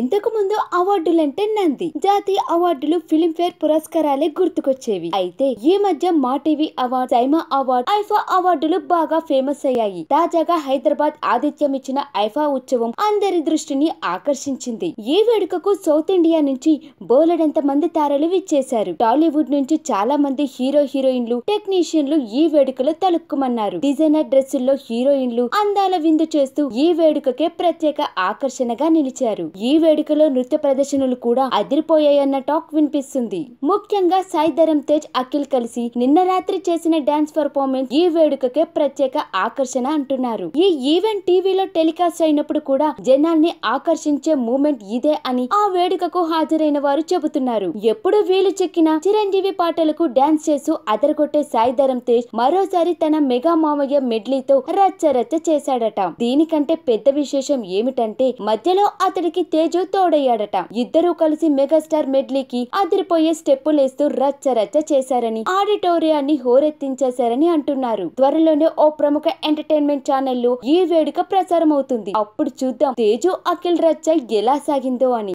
ఇంతకు అవార్డులు అవార్డులంటే నంది జాతీయ అవార్డులు ఫిలింఫేర్ పురస్కారాలే గుర్తుకొచ్చేవి అయితే ఈ మధ్య Maa TV award SIIMA award IIFA అవార్డులు బాగా ఫేమస్ అయ్యాయి తాజాగా హైదరాబాద్ ఆతిథ్యం ఇచ్చిన ఐఫా ఉత్సవం అందరి దృష్టిని ఆకర్షించింది ఈ వేడుకకు సౌత్ ఇండియా నుంచి బోలెడంత మంది తారలు విచ్చేశారు టాలీవుడ్ నుంచి చాలా మంది హీరో హీరోయిన్లు టెక్నీషియన్లు ఈ వేడుకలో తలుక్కుమన్నారు డిజైనర్ డ్రెస్సుల్లో హీరోయిన్లు అందాల విందు చేస్తూ ఈ వేడుకకే ప్రత్యేక ఆకర్షణగా నిలిచారు ఈ ఈ వేడుకలో నృత్య ప్రదర్శనలు కూడా అదిరిపోయాయన్న టాక్ వినిపిస్తుంది ముఖ్యంగా సాయి ధరమ్ తేజ్ అఖిల్ కలిసి నిన్న రాత్రి చేసిన డాన్స్ పర్ఫార్మెన్స్ ఈ వేడుకకే ప్రత్యేక ఆకర్షణ అంటున్నారు ఈ ఈవెంట్ టీవీలో టెలికాస్ట్ అయినప్పుడు కూడా జనాల్ని ఆకర్షించే మూమెంట్ ఇదే అని ఆ వేడుకకు హాజరైన వారు చెబుతున్నారు ఎప్పుడు వీలు చెక్కిన చిరంజీవి పాటలకు డాన్స్ చేస్తూ అదరగొట్టే సాయి ధరం తేజ్ మరోసారి తన మెగా మామయ్య మెడ్లీతో రచ్చరచ్చ రచ్చ చేశాడట దీనికంటే పెద్ద విశేషం ఏమిటంటే మధ్యలో అతడికి తేజ్ తేజు తోడయ్యాడట ఇద్దరు కలిసి మెగాస్టార్ మెడ్లీకి అదిరిపోయే స్టెప్పులేస్తూ రచ్చ రచ్చ చేశారని ఆడిటోరియాన్ని హోరెత్తించేశారని అంటున్నారు త్వరలోనే ఓ ప్రముఖ ఎంటర్టైన్మెంట్ లో ఈ వేడుక ప్రసారం అవుతుంది అప్పుడు చూద్దాం తేజు అఖిల్ రచ్చ ఎలా సాగిందో అని